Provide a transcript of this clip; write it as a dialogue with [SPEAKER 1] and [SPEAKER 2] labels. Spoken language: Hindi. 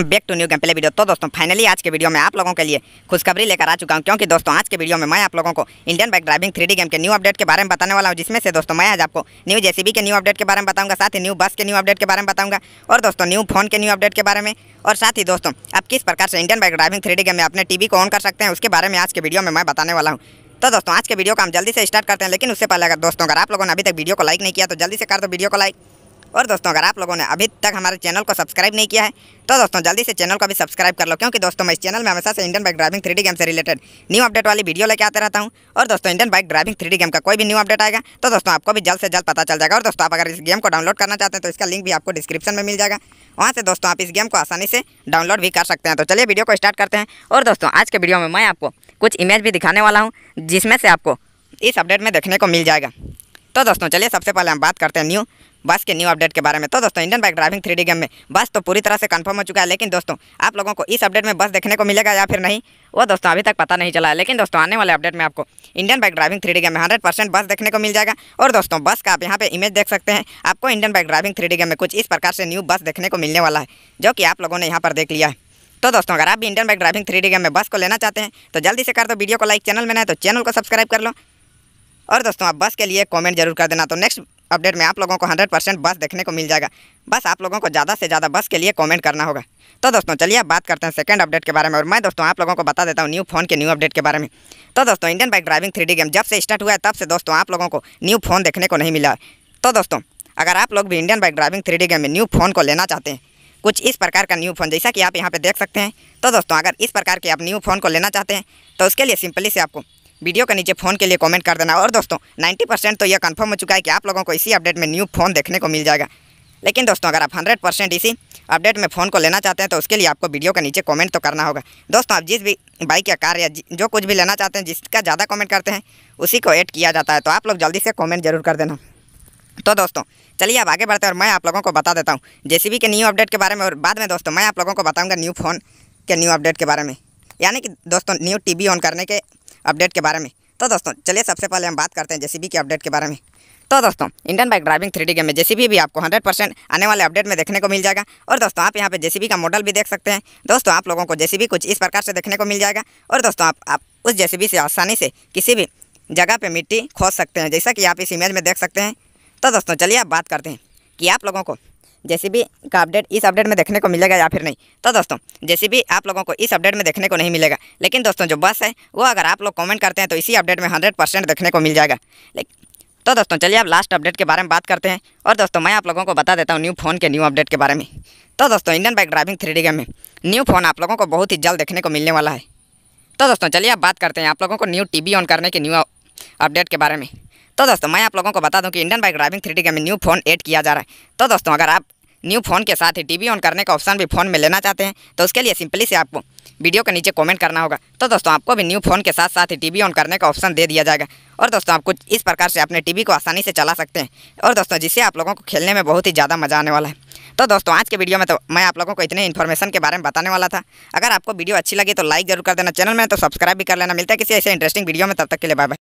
[SPEAKER 1] welcome back to new game play video तो दोस्तों फाइनली आज के वीडियो में आप लोगों के लिए खुशखबरी लेकर आ चुका हूं क्योंकि दोस्तों आज के वीडियो में मैं आप लोगों को Indian bike driving three game के न्यू अपडेट के बारे में बताने वाला हूं जिसमें से दोस्तों मैं आज आपको न्यू जेसीबी के न्यू अपडेट के बारे में बताऊंगा साथ ही न्यू बस के न्यू अपडेट के बारे में बताऊंगा और दोस्तों न्यू फोन के न्यू अपडेट के बारे में और साथ ही दोस्तों आप किस प्रकार से Indian bike driving three game में अपने टीवी को ऑन कर सकते हैं उसके बारे में आज के वीडियो में मैं बताने वाला हूँ तो दोस्तों आज के वीडियो को हम जल्दी से स्टार्ट करते हैं लेकिन उससे पहले अगर दोस्तों अगर आप लोगों ने अभी तक वीडियो को लाइक नहीं किया तो जल्दी से कर दो वीडियो को लाइक और दोस्तों अगर आप लोगों ने अभी तक हमारे चैनल को सब्सक्राइब नहीं किया है तो दोस्तों जल्दी से चैनल को भी सब्सक्राइब कर लो क्योंकि दोस्तों मैं इस चैनल में हमेशा से Indian bike driving three game से रिलेटेड न्यू अपडेट वाली वीडियो लेकर आते रहता हूँ और दोस्तों Indian bike driving three game का कोई भी न्यू अपडेट आएगा तो दोस्तों आपको भी जल्द से जल्द पता चल जाएगा और दोस्तों आप अगर इस गेम को डाउनलोड करना चाहते हैं तो इसका लिंक भी आपको डिस्क्रिप्शन में मिल जाएगा वहाँ से दोस्तों आप इस गेम को आसानी से डाउनलोड भी कर सकते हैं तो चलिए वीडियो को स्टार्ट करते हैं और दोस्तों आज के वीडियो में मैं आपको कुछ इमेज भी दिखाने वाला हूँ जिसमें से आपको इस अपडेट में देखने को मिल जाएगा तो दोस्तों चलिए सबसे पहले हम बात करते हैं न्यू बस के न्यू अपडेट के बारे में तो दोस्तों Indian bike driving three game में बस तो पूरी तरह से कंफर्म हो चुका है लेकिन दोस्तों आप लोगों को इस अपडेट में बस देखने को मिलेगा या फिर नहीं वो दोस्तों अभी तक पता नहीं चला है लेकिन दोस्तों आने वाले अपडेट में आपको Indian bike driving three game में हंड्रेड बस देखने को मिल जाएगा और दोस्तों बस का आप यहाँ पर इमेज देख सकते हैं आपको Indian bike driving three game में कुछ इस प्रकार से न्यू बस देखने को मिलने वाला है जो कि आप लोगों ने यहाँ पर देख लिया है तो दोस्तों अगर आप भी Indian bike driving three game में बस को लेना चाहते हैं तो जल्दी से कर दो वीडियो को लाइक चैनल में ना तो चैनल को सब्सक्राइब कर लो और दोस्तों आप बस के लिए कमेंट जरूर कर देना तो नेक्स्ट अपडेट में आप लोगों को 100 परसेंट बस देखने को मिल जाएगा बस आप लोगों को ज़्यादा से ज़्यादा बस के लिए कमेंट करना होगा तो दोस्तों चलिए आप बात करते हैं सेकंड अपडेट के बारे में और मैं दोस्तों आप लोगों को बता देता हूँ न्यू फोन के न्यू अपडेट के बारे में तो दोस्तों Indian bike driving three game जब से स्टार्ट हुआ है तब से दोस्तों आप लोगों को न्यू फोन देखने को नहीं मिला तो दोस्तों अगर आप लोग भी Indian bike driving three game में न्यू फोन को लेना चाहते हैं कुछ इस प्रकार का न्यू फोन जैसा कि आप यहाँ पे देख सकते हैं तो दोस्तों अगर इस प्रकार के आप न्यू फोन को लेना चाहते हैं तो उसके लिए सिंपली से आपको वीडियो के नीचे फ़ोन के लिए कमेंट कर देना और दोस्तों 90 परसेंट तो यह कंफर्म हो चुका है कि आप लोगों को इसी अपडेट में न्यू फ़ोन देखने को मिल जाएगा लेकिन दोस्तों अगर आप हंड्रेड परसेंट इसी अपडेट में फ़ोन को लेना चाहते हैं तो उसके लिए आपको वीडियो के नीचे कमेंट तो करना होगा दोस्तों आप जिस भी बाइक या कार या जो कुछ भी लेना चाहते हैं जिसका ज़्यादा कॉमेंट करते हैं उसी को एड किया जाता है तो आप लोग जल्दी से कॉमेंट जरूर कर देना तो दोस्तों चलिए अब आगे बढ़ते हैं और मैं आप लोगों को बता देता हूँ जे के न्यू अपडेट के बारे में और बाद में दोस्तों मैं आप लोगों को बताऊँगा न्यू फ़ोन के न्यू अपडेट के बारे में यानी कि दोस्तों न्यू टीवी ऑन करने के अपडेट के बारे में तो दोस्तों चलिए सबसे पहले हम बात करते हैं जेसीबी के अपडेट के बारे में तो दोस्तों Indian bike driving three game में जेसीबी भी आपको 100 परसेंट आने वाले अपडेट में देखने को मिल जाएगा और दोस्तों आप यहाँ पे जेसीबी का मॉडल भी देख सकते हैं दोस्तों आप लोगों को जेसीबी कुछ इस प्रकार से देखने को मिल जाएगा और दोस्तों आप, आप उस जेसीबी से आसानी से किसी भी जगह पर मिट्टी खोज सकते हैं जैसा कि आप इस इमेज में देख सकते हैं तो दोस्तों चलिए आप बात करते हैं कि आप लोगों को भी का अपडेट इस अपडेट में देखने को मिलेगा या फिर नहीं तो दोस्तों भी आप लोगों को इस अपडेट में देखने को नहीं मिलेगा लेकिन दोस्तों जो बस है वो अगर आप लोग कमेंट करते हैं तो इसी अपडेट में हंड्रेड परसेंट देखने को मिल जाएगा लेकिन तो दोस्तों चलिए आप लास्ट अपडेट के बारे में बात करते हैं और दोस्तों मैं आप लोगों को बता देता हूँ न्यू फ़ोन के न्यू अपडेट के बारे में तो दोस्तों Indian bike driving three game में न्यू फ़ोन आप लोगों को बहुत ही जल्द देखने को मिलने वाला है तो दोस्तों चलिए आप बात करते हैं आप लोगों को न्यू टीवी ऑन करने के न्यू अपडेट के बारे में तो दोस्तों मैं आप लोगों को बता दूं कि इंडियन बाइक ड्राइविंग थ्री के में न्यू फोन एड किया जा रहा है तो दोस्तों अगर आप न्यू फोन के साथ ही टीवी ऑन करने का ऑप्शन भी फोन में लेना चाहते हैं तो उसके लिए सिंपली से आपको वीडियो के नीचे कमेंट करना होगा तो दोस्तों आपको भी न्यू फोन के साथ साथ ही टीवी ऑन करने का ऑप्शन दे दिया जाएगा और दोस्तों आप कुछ इस प्रकार से अपने टीवी को आसानी से चला सकते हैं और दोस्तों जिससे आप लोगों को खेलने में बहुत ही ज़्यादा मजा आने वाला है तो दोस्तों आज के वीडियो में तो मैं आप लोगों को इतने इन्फॉर्मेशन के बारे में बताने वाला था अगर आपको वीडियो अच्छी लगी तो लाइक जरूर कर देना चैनल में तो सब्सक्राइब भी कर लेना मिलता है किसी ऐसे इंटरेस्टिंग वीडियो में तब तक के लिए बाय बाय